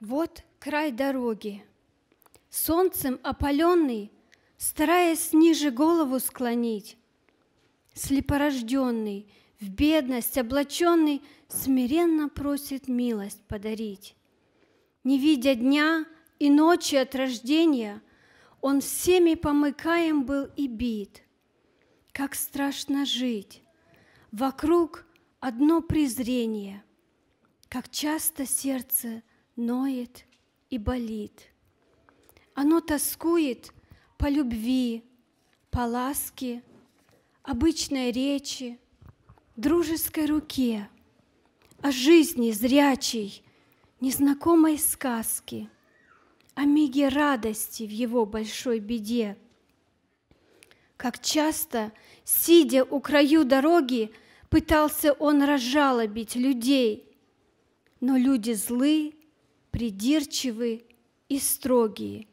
Вот край дороги, солнцем опаленный, Стараясь ниже голову склонить, Слепорожденный, в бедность облаченный, Смиренно просит милость подарить. Не видя дня и ночи от рождения, Он всеми помыкаем был и бит. Как страшно жить, вокруг одно презрение, Как часто сердце — ноет и болит. Оно тоскует по любви, по ласке, обычной речи, дружеской руке, о жизни зрячей, незнакомой сказки, о миге радости в его большой беде. Как часто, сидя у краю дороги, пытался он разжалобить людей, но люди злы придирчивы и строгие,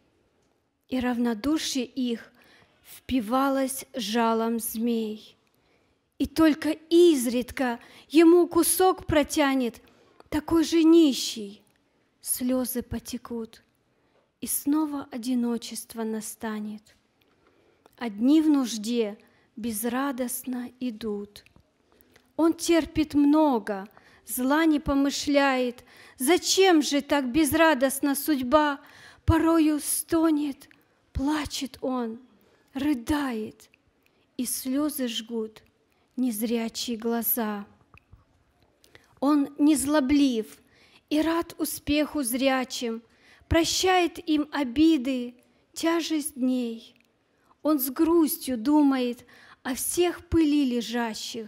и равнодушие их впивалось жалом змей. И только изредка ему кусок протянет, такой же нищий. Слезы потекут, и снова одиночество настанет. Одни в нужде безрадостно идут. Он терпит много, зла не помышляет. Зачем же так безрадостна судьба? Порою стонет, плачет он, рыдает, И слезы жгут незрячие глаза. Он незлоблив и рад успеху зрячим, Прощает им обиды, тяжесть дней. Он с грустью думает о всех пыли лежащих,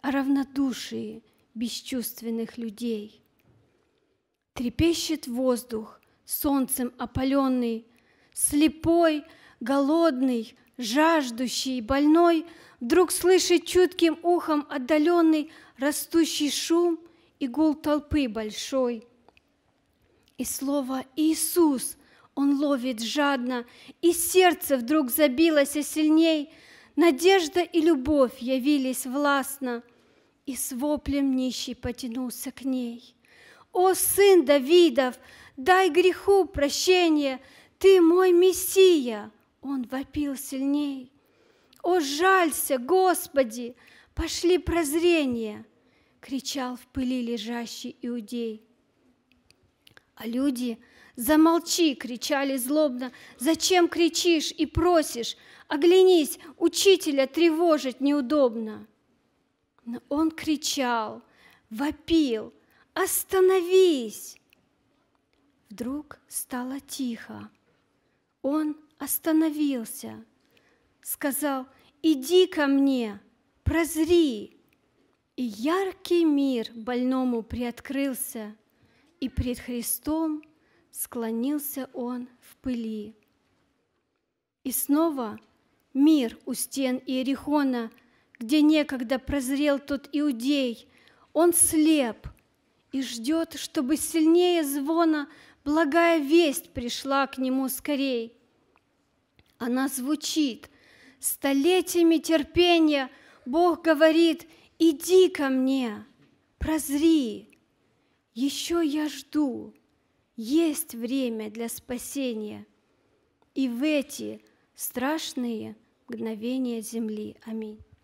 о равнодушии бесчувственных людей. Трепещет воздух, солнцем опаленный, слепой, голодный, жаждущий, больной, вдруг слышит чутким ухом отдаленный растущий шум и гул толпы большой. И слово «Иисус» он ловит жадно, и сердце вдруг забилось сильней, надежда и любовь явились властно – и с воплем нищий потянулся к ней. «О, сын Давидов, дай греху прощение, ты мой Мессия!» Он вопил сильней. «О, жалься, Господи, пошли прозрение!» кричал в пыли лежащий иудей. А люди «Замолчи!» — кричали злобно. «Зачем кричишь и просишь? Оглянись, учителя тревожить неудобно!» Но он кричал, вопил, «Остановись!» Вдруг стало тихо. Он остановился, сказал, «Иди ко мне, прозри!» И яркий мир больному приоткрылся, и пред Христом склонился он в пыли. И снова мир у стен Иерихона – где некогда прозрел тот иудей, он слеп и ждет, чтобы сильнее звона благая весть пришла к нему скорей. Она звучит столетиями терпения, Бог говорит, иди ко мне, прозри, еще я жду, есть время для спасения. И в эти страшные мгновения земли. Аминь.